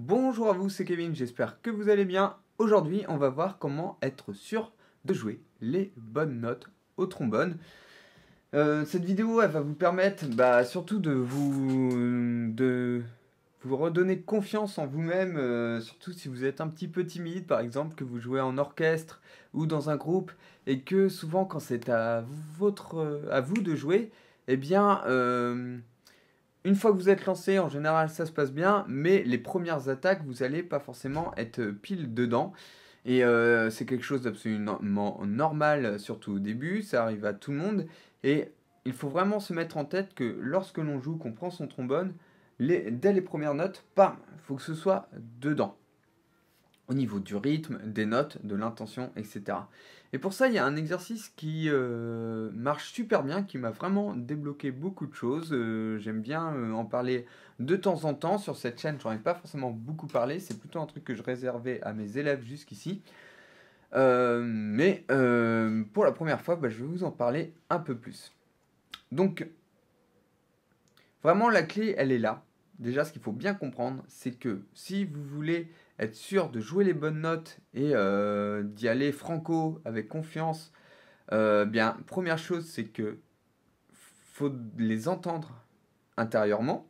Bonjour à vous, c'est Kevin, j'espère que vous allez bien. Aujourd'hui, on va voir comment être sûr de jouer les bonnes notes au trombone. Euh, cette vidéo, elle va vous permettre bah, surtout de vous, de vous redonner confiance en vous-même, euh, surtout si vous êtes un petit peu timide, par exemple, que vous jouez en orchestre ou dans un groupe, et que souvent, quand c'est à, votre, à vous de jouer, eh bien... Euh, une fois que vous êtes lancé, en général, ça se passe bien, mais les premières attaques, vous n'allez pas forcément être euh, pile dedans. Et euh, c'est quelque chose d'absolument normal, surtout au début, ça arrive à tout le monde. Et il faut vraiment se mettre en tête que lorsque l'on joue, qu'on prend son trombone, dès les premières notes, il faut que ce soit dedans au niveau du rythme, des notes, de l'intention, etc. Et pour ça, il y a un exercice qui euh, marche super bien, qui m'a vraiment débloqué beaucoup de choses. Euh, j'aime bien euh, en parler de temps en temps sur cette chaîne. n'en ai pas forcément beaucoup parlé, c'est plutôt un truc que je réservais à mes élèves jusqu'ici. mais pour la première fois, bah, je vais vous en parler un peu plus. Donc, vraiment, la clé, elle est là. Déjà, ce qu'il faut bien comprendre, c'est que si vous voulez être sûr de jouer les bonnes notes et euh, d'y aller franco, avec confiance, euh, bien, première chose, c'est que faut les entendre intérieurement.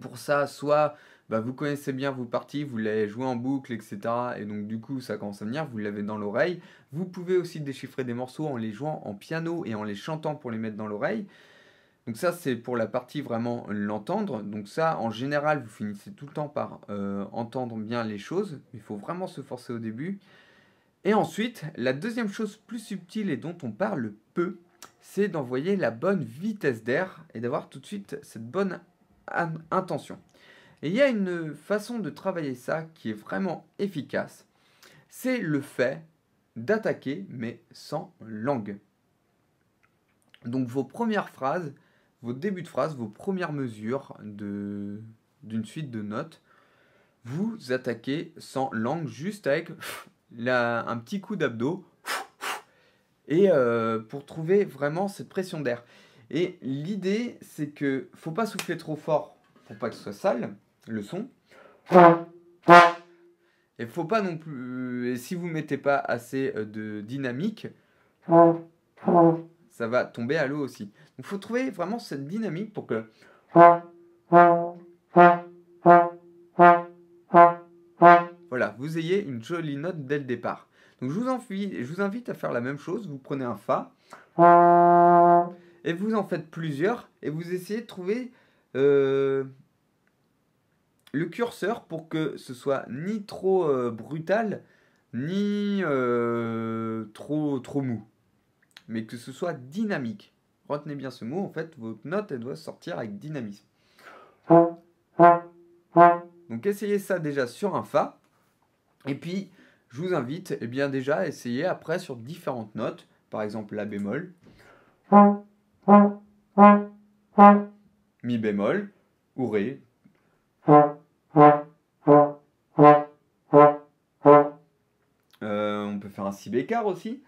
pour ça, soit bah, vous connaissez bien vos parties, vous l'avez joué en boucle, etc. Et donc du coup, ça commence à venir, vous l'avez dans l'oreille. Vous pouvez aussi déchiffrer des morceaux en les jouant en piano et en les chantant pour les mettre dans l'oreille. Donc ça, c'est pour la partie vraiment l'entendre. Donc ça, en général, vous finissez tout le temps par euh, entendre bien les choses, il faut vraiment se forcer au début. Et ensuite, la deuxième chose plus subtile et dont on parle peu, c'est d'envoyer la bonne vitesse d'air et d'avoir tout de suite cette bonne intention. Et il y a une façon de travailler ça qui est vraiment efficace, c'est le fait d'attaquer mais sans langue. Donc vos premières phrases, vos débuts de phrase, vos premières mesures d'une suite de notes, vous attaquez sans langue, juste avec un petit coup d'abdo. et euh, pour trouver vraiment cette pression d'air. Et l'idée, c'est que faut pas souffler trop fort pour pas que ce soit sale, le son. Et faut pas non plus. Euh, et si vous mettez pas assez euh, de dynamique, va tomber à l'eau aussi. Il faut trouver vraiment cette dynamique pour que... Voilà, vous ayez une jolie note dès le départ. Donc je vous, invite à faire la même chose, vous prenez un Fa, et vous en faites plusieurs, et vous essayez de trouver euh, le curseur pour que ce soit ni trop euh, brutal, ni euh, trop, trop mou mais que ce soit dynamique. Retenez bien ce mot, en fait, votre note, elle doit sortir avec dynamisme. Donc essayez ça déjà sur un Fa, et puis je vous invite eh bien, déjà à essayer après sur différentes notes, par exemple La bémol, Mi bémol, ou Ré. Euh, on peut faire un Si bécard aussi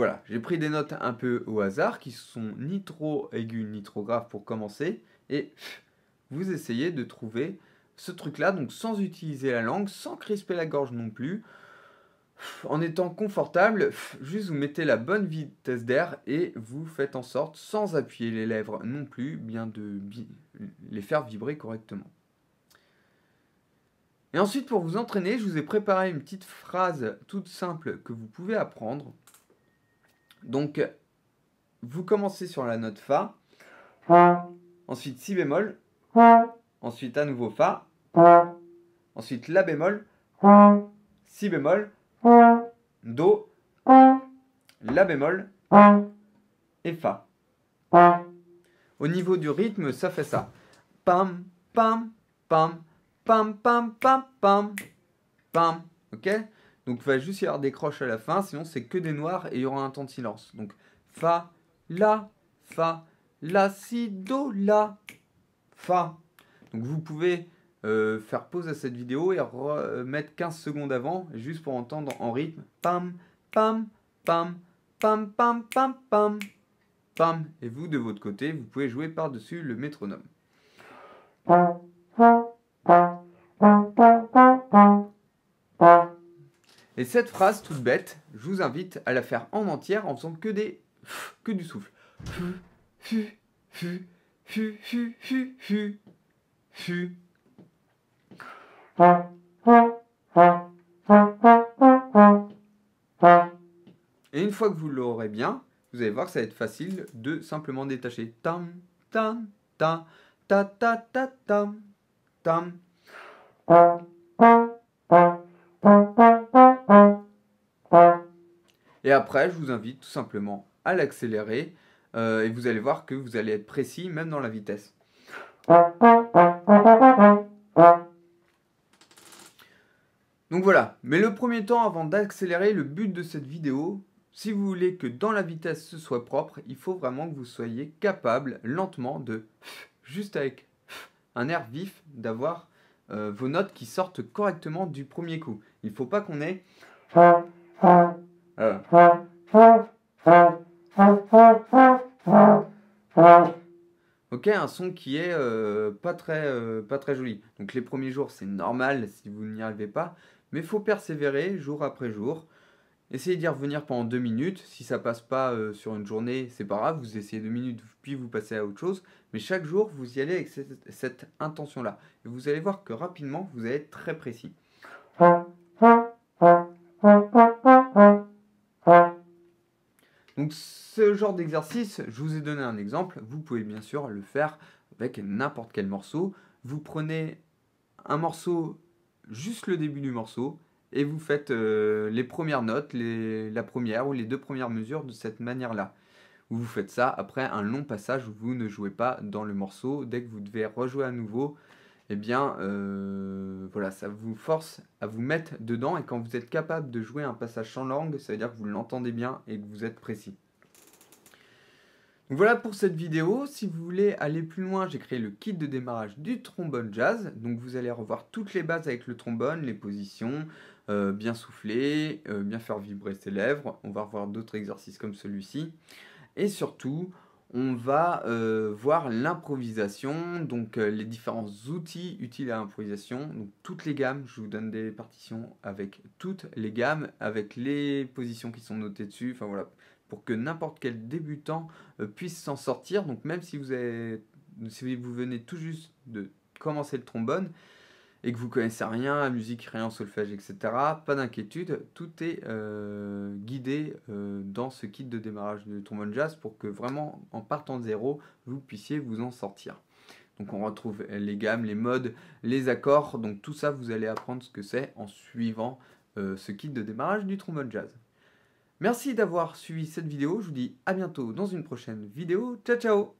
voilà, j'ai pris des notes un peu au hasard qui sont ni trop aiguës ni trop graves pour commencer et vous essayez de trouver ce truc-là, donc sans utiliser la langue, sans crisper la gorge non plus, en étant confortable, juste vous mettez la bonne vitesse d'air et vous faites en sorte, sans appuyer les lèvres non plus, bien de les faire vibrer correctement. Et ensuite, pour vous entraîner, je vous ai préparé une petite phrase toute simple que vous pouvez apprendre. Donc, vous commencez sur la note Fa, ensuite Si bémol, ensuite à nouveau Fa, ensuite La bémol, Si bémol, Do, La bémol et Fa. Au niveau du rythme, ça fait ça. Pam, pam, pam, pam, pam, pam, pam, pam. Ok donc il va juste y avoir des croches à la fin, sinon c'est que des noirs et il y aura un temps de silence. Donc fa, la, fa, la, si, do, la, fa. Donc vous pouvez faire pause à cette vidéo et remettre 15 secondes avant, juste pour entendre en rythme. Pam, pam, pam, pam, pam, pam, pam, pam. Et vous, de votre côté, vous pouvez jouer par-dessus le métronome. Et cette phrase toute bête, je vous invite à la faire en entière en faisant que des que du souffle. Et une fois que vous l'aurez bien, vous allez voir que ça va être facile de simplement détacher. Tam, tam, ta, ta, ta, ta, tam, tam. Et après, je vous invite tout simplement à l'accélérer euh, et vous allez voir que vous allez être précis même dans la vitesse. Donc voilà, mais le premier temps avant d'accélérer le but de cette vidéo, si vous voulez que dans la vitesse ce soit propre, il faut vraiment que vous soyez capable lentement de, juste avec un air vif, d'avoir euh, vos notes qui sortent correctement du premier coup. Il ne faut pas qu'on ait... Euh. Ok, un son qui est euh, pas, très, euh, pas très joli. Donc les premiers jours, c'est normal si vous n'y arrivez pas, mais faut persévérer jour après jour. Essayez d'y revenir pendant deux minutes. Si ça passe pas sur une journée, c'est pas grave, vous essayez deux minutes, puis vous passez à autre chose. Mais chaque jour, vous y allez avec cette, cette intention-là. Et vous allez voir que rapidement, vous allez être très précis. Donc ce genre d'exercice, je vous ai donné un exemple, vous pouvez bien sûr le faire avec n'importe quel morceau. Vous prenez un morceau, juste le début du morceau, et vous faites euh, les premières notes, la première ou les deux premières mesures de cette manière-là. Vous faites ça après un long passage où vous ne jouez pas dans le morceau. Dès que vous devez rejouer à nouveau, eh bien, euh, voilà, ça vous force à vous mettre dedans. Et quand vous êtes capable de jouer un passage sans langue, ça veut dire que vous l'entendez bien et que vous êtes précis. Donc voilà pour cette vidéo. Si vous voulez aller plus loin, j'ai créé le kit de démarrage du trombone jazz. Donc vous allez revoir toutes les bases avec le trombone, les positions, euh, bien souffler, euh, bien faire vibrer ses lèvres. On va revoir d'autres exercices comme celui-ci. Et surtout, on va euh, voir l'improvisation, donc euh, les différents outils utiles à l'improvisation, donc toutes les gammes, je vous donne des partitions avec toutes les gammes, avec les positions qui sont notées dessus, enfin voilà, pour que n'importe quel débutant euh, puisse s'en sortir, donc même si vous, si vous venez tout juste de commencer le trombone, et que vous connaissez rien, la musique, rien, solfège, etc., pas d'inquiétude, tout est euh, guidé euh, dans ce kit de démarrage du trombone jazz pour que vraiment, en partant de zéro, vous puissiez vous en sortir. Donc on retrouve les gammes, les modes, les accords, donc tout ça, vous allez apprendre ce que c'est en suivant euh, ce kit de démarrage du trombone jazz. Merci d'avoir suivi cette vidéo, je vous dis à bientôt dans une prochaine vidéo, ciao ciao